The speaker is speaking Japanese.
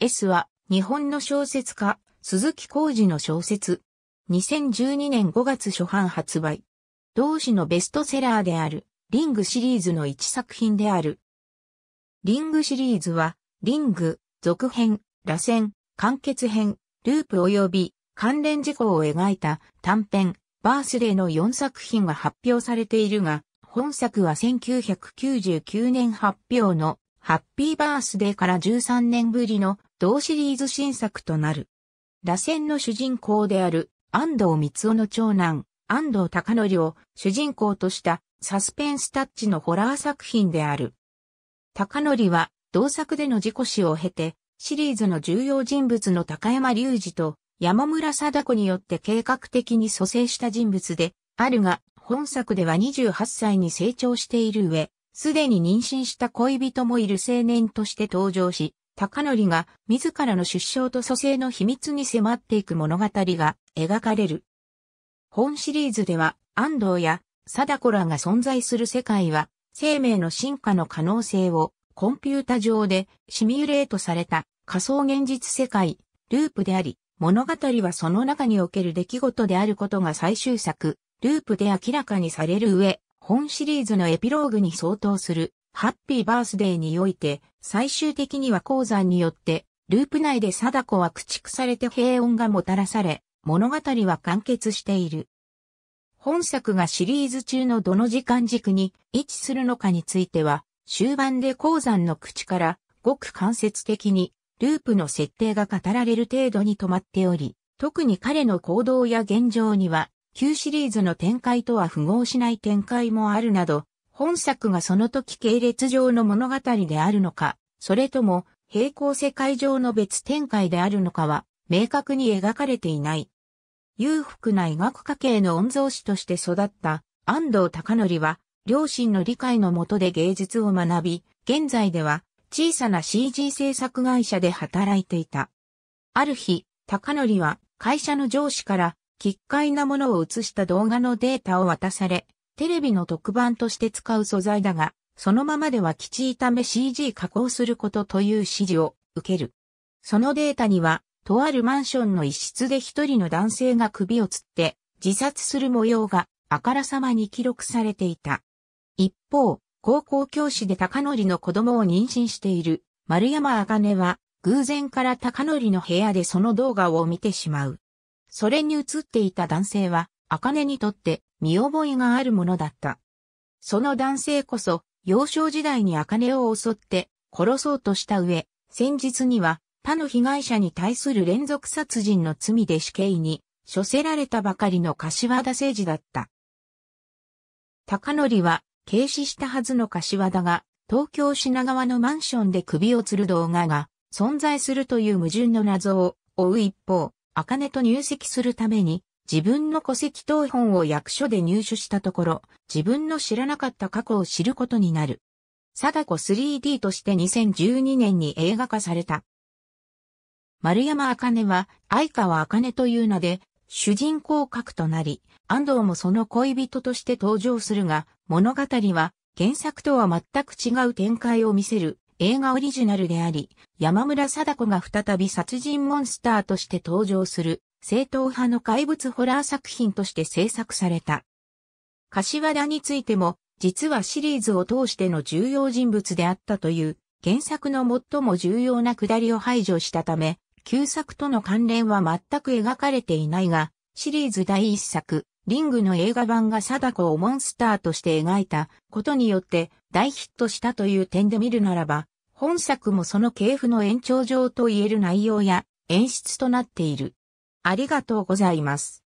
S は日本の小説家、鈴木浩二の小説。2012年5月初版発売。同誌のベストセラーである、リングシリーズの一作品である。リングシリーズは、リング、続編、螺旋、完結編、ループ及び関連事項を描いた短編、バースデーの4作品が発表されているが、本作は1999年発表のハッピーバースデーから13年ぶりの同シリーズ新作となる。螺旋の主人公である安藤光夫の長男、安藤隆則を主人公としたサスペンスタッチのホラー作品である。隆則は同作での事故死を経て、シリーズの重要人物の高山隆二と山村貞子によって計画的に蘇生した人物であるが、本作では28歳に成長している上、すでに妊娠した恋人もいる青年として登場し、高則が自らの出生と蘇生の秘密に迫っていく物語が描かれる。本シリーズでは安藤や貞子らが存在する世界は生命の進化の可能性をコンピュータ上でシミュレートされた仮想現実世界ループであり、物語はその中における出来事であることが最終作ループで明らかにされる上、本シリーズのエピローグに相当するハッピーバースデーにおいて、最終的には鉱山によって、ループ内で貞子は駆逐されて平穏がもたらされ、物語は完結している。本作がシリーズ中のどの時間軸に位置するのかについては、終盤で鉱山の口からごく間接的にループの設定が語られる程度に止まっており、特に彼の行動や現状には旧シリーズの展開とは符合しない展開もあるなど、本作がその時系列上の物語であるのか、それとも平行世界上の別展開であるのかは明確に描かれていない。裕福な医学家系の御曹司として育った安藤隆則は、両親の理解のもとで芸術を学び、現在では小さな CG 制作会社で働いていた。ある日、隆則は会社の上司から奇怪なものを映した動画のデータを渡され、テレビの特番として使う素材だが、そのままでは基地炒め CG 加工することという指示を受ける。そのデータには、とあるマンションの一室で一人の男性が首をつって自殺する模様があからさまに記録されていた。一方、高校教師で高則の子供を妊娠している丸山茜は偶然から高則の部屋でその動画を見てしまう。それに映っていた男性は、茜にとって見覚えがあるものだった。その男性こそ、幼少時代に茜を襲って殺そうとした上、先日には他の被害者に対する連続殺人の罪で死刑に処せられたばかりの柏田誠二だった。高則は、軽視したはずの柏田が、東京品川のマンションで首を吊る動画が存在するという矛盾の謎を追う一方、茜と入籍するために、自分の戸籍謄本を役所で入手したところ、自分の知らなかった過去を知ることになる。貞子 3D として2012年に映画化された。丸山茜は、相川茜という名で、主人公格となり、安藤もその恋人として登場するが、物語は、原作とは全く違う展開を見せる映画オリジナルであり、山村貞子が再び殺人モンスターとして登場する、正統派の怪物ホラー作品として制作された。柏田についても、実はシリーズを通しての重要人物であったという、原作の最も重要な下りを排除したため、旧作との関連は全く描かれていないが、シリーズ第一作、リングの映画版が貞子をモンスターとして描いたことによって大ヒットしたという点で見るならば、本作もその系譜の延長上と言える内容や演出となっている。ありがとうございます。